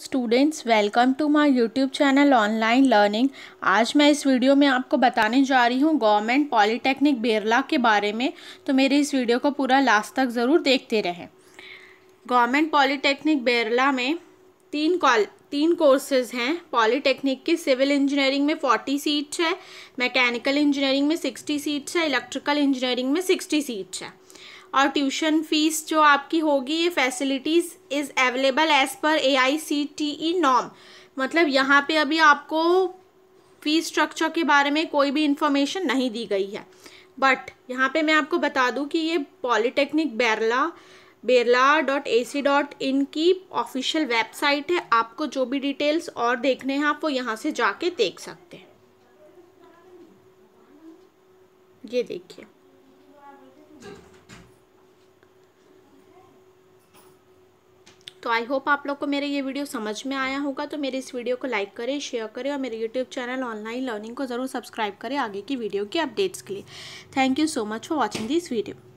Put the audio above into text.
students welcome to my YouTube channel online learning आज मैं इस वीडियो में आपको बताने जा रही हूँ गवर्नमेंट पॉलीटेक्निक बेरला के बारे में तो मेरे इस वीडियो को पूरा लास्ट तक ज़रूर देखते रहें गवर्नमेंट पॉलिटेक्निक बेरला में तीन कॉल तीन कोर्सेज हैं पॉलीटेक्निक की सिविल इंजीनियरिंग में फोर्टी सीट्स है मैकेनिकल इंजीनियरिंग में सिक्सटी सीट्स है इलेक्ट्रिकल इंजीनियरिंग में सिक्सटी सीट्स है और ट्यूशन फीस जो आपकी होगी ये facilities is available as per A I C T E नॉम मतलब यहाँ पे अभी आपको फीस स्ट्रक्चर के बारे में कोई भी इन्फॉर्मेशन नहीं दी गई है बट यहाँ पे मैं आपको बता दूँ कि ये polytechnic Berla Berla dot A C dot in की ऑफिशियल वेबसाइट है आपको जो भी डिटेल्स और देखने हैं आप वो यहाँ से जाके देख सकते हैं ये देखिए तो आई होप आप लोग को मेरे ये वीडियो समझ में आया होगा तो मेरे इस वीडियो को लाइक करें शेयर करें और मेरे यूट्यूब चैनल ऑनलाइन लर्निंग को ज़रूर सब्सक्राइब करें आगे की वीडियो के अपडेट्स के लिए thank you so much for watching this video